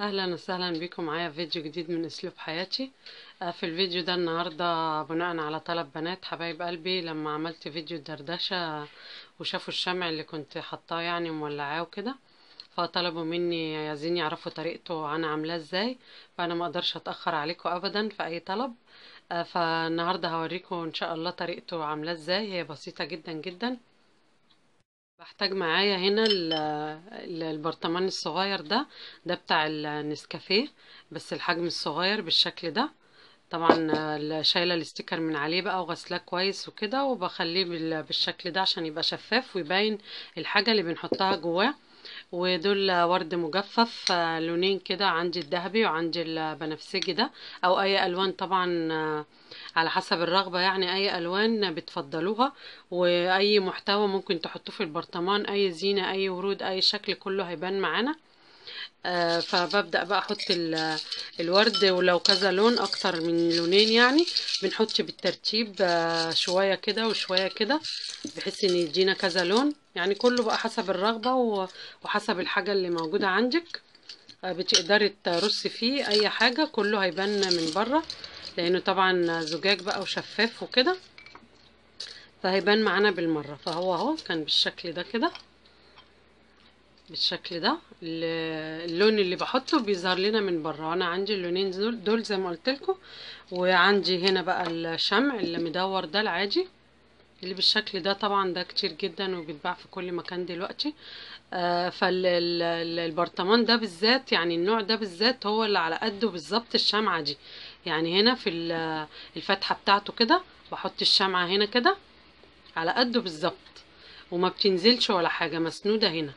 اهلا وسهلا بكم معايا في فيديو جديد من اسلوب حياتي آه، في الفيديو ده النهاردة بناء على طلب بنات حبايب قلبي لما عملت فيديو الدردشة وشافوا الشمع اللي كنت حطاه يعني مولعاه وكده فطلبوا مني عايزين يعرفوا طريقته انا عاملاه ازاي فانا ما اقدرش اتاخر عليكم ابدا في اي طلب آه، فالنهارده هوريكم ان شاء الله طريقته عاملاه ازاي هي بسيطه جدا جدا بحتاج معايا هنا البرطمان الصغير ده ده بتاع النسكافيه بس الحجم الصغير بالشكل ده طبعا شايله الاستيكر من عليه بقى وغسلاه كويس وكده وبخليه بالشكل ده عشان يبقى شفاف ويبين الحاجه اللي بنحطها جواه ودول ورد مجفف لونين كده عندي الذهبي وعندي البنفسجي ده او اي الوان طبعا على حسب الرغبة يعني اي الوان بتفضلوها واي محتوى ممكن تحطوه في البرطمان اي زينة اي ورود اي شكل كله هيبان معانا آه، فببدأ بقى احط الورد ولو كذا لون اكتر من لونين يعني بنحط بالترتيب آه، شوية كده وشوية كده بحيث ان يدينا كذا لون يعني كله بقى حسب الرغبة وحسب الحاجة اللي موجودة عندك آه، بتقدري ترصي فيه اي حاجة كله هيبان من بره لانه طبعا زجاج بقى وشفاف وكده فهيبان معانا بالمرة فهو اهو كان بالشكل ده كده بالشكل ده اللون اللي بحطه بيظهر لنا من بره وانا عندي اللونين دول زي ما قلت وعندي هنا بقى الشمع اللي مدور ده العادي اللي بالشكل ده طبعا ده كتير جدا وبيتباع في كل مكان دلوقتي آه فالبرطمان ده بالذات يعني النوع ده بالذات هو اللي على قده بالظبط الشمعة دي يعني هنا في الفتحة بتاعته كده بحط الشمعة هنا كده على قده بالظبط وما بتنزلش ولا حاجة مسنودة هنا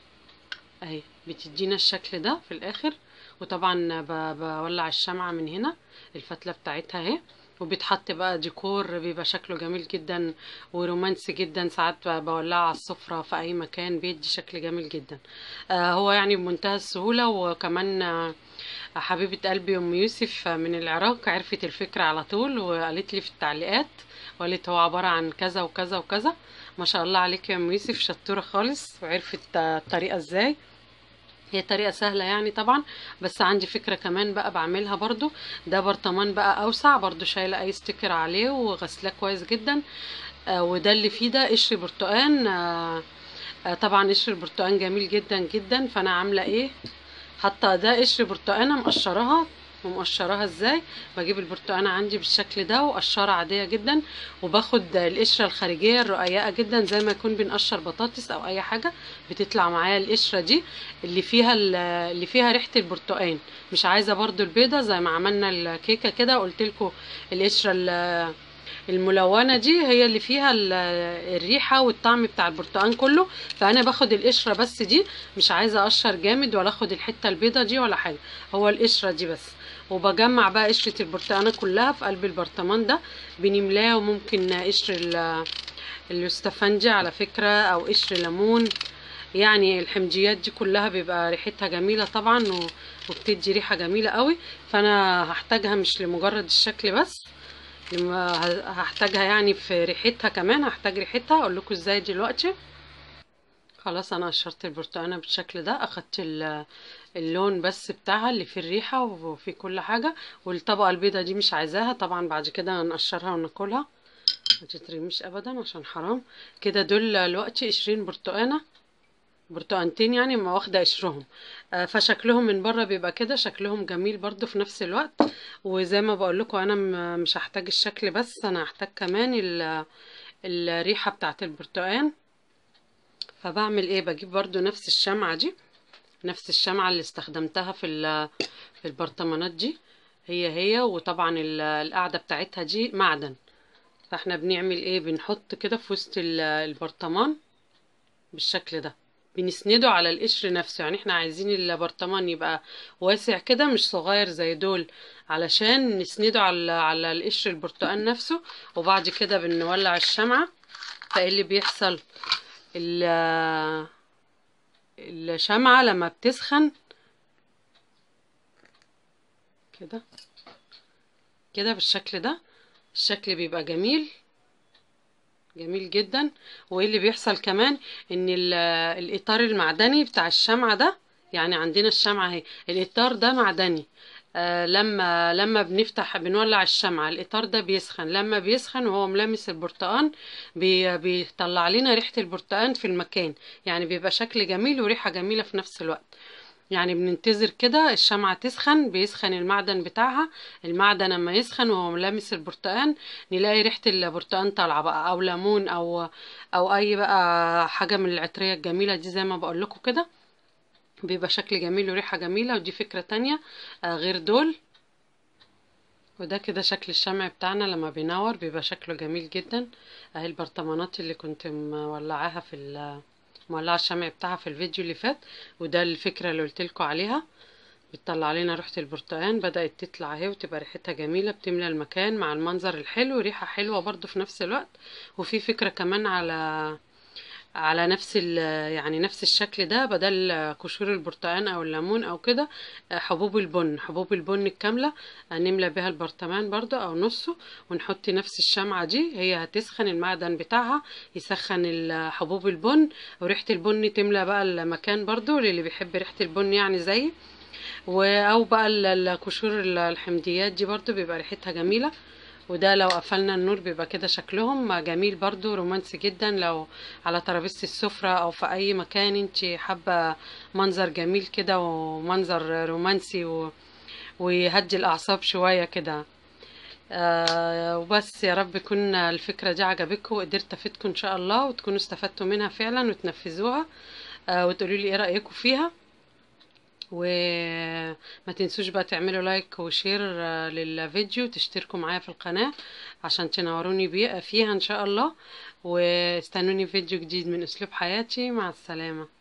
اهي بتدينا الشكل ده في الاخر وطبعا بولع الشمعة من هنا الفتلة بتاعتها اهي وبيتحط بقى ديكور بيبقى شكله جميل جدا ورومانسي جدا ساعات بولعه على السفرة في اي مكان بيدي شكل جميل جدا آه هو يعني بمنتهى السهولة وكمان آه، حبيبة قلبي ام يوسف من العراق عرفت الفكرة على طول وقالت لي في التعليقات وقالت هو عبارة عن كذا وكذا وكذا ما شاء الله عليك يا ام يوسف شطورة خالص وعرفت آه، الطريقة ازاي هي طريقة سهلة يعني طبعا بس عندي فكرة كمان بقى بعملها برضو ده برطمان بقى اوسع برضو شايلة اي ستيكر عليه وغسلاه كويس جدا آه وده اللي فيه ده قشر برتقان آه آه طبعا قشر البرتقان جميل جدا جدا فانا عاملة ايه حاطة ده قشر برتقانة مقشراها ومقشراها ازاي بجيب البرتقانه عندي بالشكل ده وقشره عاديه جدا وباخد القشره الخارجيه الرقيقه جدا زي ما يكون بنقشر بطاطس او اي حاجه بتطلع معايا القشره دي اللي فيها اللي فيها ريحه البرتقان مش عايزه برضو البيضه زي ما عملنا الكيكه كده قلت لكم القشره الملونه دي هي اللي فيها الريحه والطعم بتاع البرتقان كله فانا باخد القشره بس دي مش عايزه اقشر جامد ولا اخد الحته البيضه دي ولا حاجه هو القشره دي بس وبجمع بقى قشره البرتقانه كلها في قلب البرطمان ده بنملاه وممكن قشر اللوستفندي على فكره او قشر ليمون يعني الحمضيات دي كلها بيبقى ريحتها جميله طبعا وبتدي ريحه جميله قوي فانا هحتاجها مش لمجرد الشكل بس لما هحتاجها يعني في ريحتها كمان هحتاج ريحتها اقول لكم ازاي دلوقتي خلاص انا قشرت البرتقانه بالشكل ده اخدت اللون بس بتاعها اللي في الريحه وفي كل حاجه والطبقه البيضه دي مش عايزاها طبعا بعد كده هنقشرها وناكلها ما تترميش ابدا عشان حرام كده دول دلوقتي 20 برتقانه برتقانتين يعني واخدة قشرهم آه، فشكلهم من بره بيبقى كده شكلهم جميل برضو في نفس الوقت وزي ما بقول لكم انا مش هحتاج الشكل بس انا هحتاج كمان الريحة بتاعت البرتقان فبعمل ايه بجيب برضو نفس الشمعة دي نفس الشمعة اللي استخدمتها في في البرطمانات دي هي هي وطبعا القاعدة بتاعتها دي معدن فاحنا بنعمل ايه بنحط كده في وسط البرطمان بالشكل ده بنسنده على القشر نفسه يعني احنا عايزين الابرطمان يبقى واسع كده مش صغير زي دول علشان نسنده على على القشر البرتقال نفسه وبعد كده بنولع الشمعة فايه اللي بيحصل الشمعة لما بتسخن كده كده بالشكل ده الشكل بيبقى جميل جميل جدا وايه اللي بيحصل كمان ان الاطار المعدني بتاع الشمعة ده يعني عندنا الشمعة اهي الاطار ده معدني آه لما لما بنفتح بنولع الشمعة الاطار ده بيسخن لما بيسخن وهو ملامس البرتقان بي بيطلع لنا ريحة البرتقان في المكان يعني بيبقى شكل جميل وريحة جميلة في نفس الوقت يعني بننتظر كده الشمعة تسخن بيسخن المعدن بتاعها المعدن لما يسخن وهو ملامس البرتقان نلاقي ريحة البرتقان طالعة بقى او ليمون او او اي بقى حاجة من العطرية الجميلة دي زي ما بقول لكم كده بيبقى شكل جميل وريحة جميلة ودي فكرة تانية آه، غير دول وده كده شكل الشمع بتاعنا لما بينور بيبقى شكله جميل جدا اهي البرطمانات اللي كنت مولعاها في مولعه الشمع بتاعها في الفيديو اللي فات وده الفكره اللي قلتلكوا عليها بتطلع علينا ريحه البرتقان بدات تطلع اهي وتبقى ريحتها جميله بتملى المكان مع المنظر الحلو ريحه حلوه برضو في نفس الوقت وفي فكره كمان على على نفس يعني نفس الشكل ده بدل قشور البرتقان او الليمون او كده حبوب البن حبوب البن الكامله هنملى بها البرطمان برده او نصه ونحط نفس الشمعه دي هي هتسخن المعدن بتاعها يسخن حبوب البن وريحه البن تملى بقى المكان برده للي بيحب ريحه البن يعني زي او بقى القشور الحمضيات دي برده بيبقى ريحتها جميله وده لو قفلنا النور بيبقى كده شكلهم جميل برضو رومانسي جدا لو على ترابيزة السفرة او في اي مكان انت حابة منظر جميل كده ومنظر رومانسي و... ويهدي الاعصاب شوية كده آه وبس يا رب تكون الفكرة دي عجبتكم وقدرت افيدكم ان شاء الله وتكونوا استفدتوا منها فعلا وتنفذوها آه وتقولوا لي ايه رأيكم فيها وما تنسوش بقى تعملوا لايك وشير آه، للفيديو تشتركوا معايا في القناة عشان تنوروني بيها فيها ان شاء الله واستنوني فيديو جديد من اسلوب حياتي مع السلامة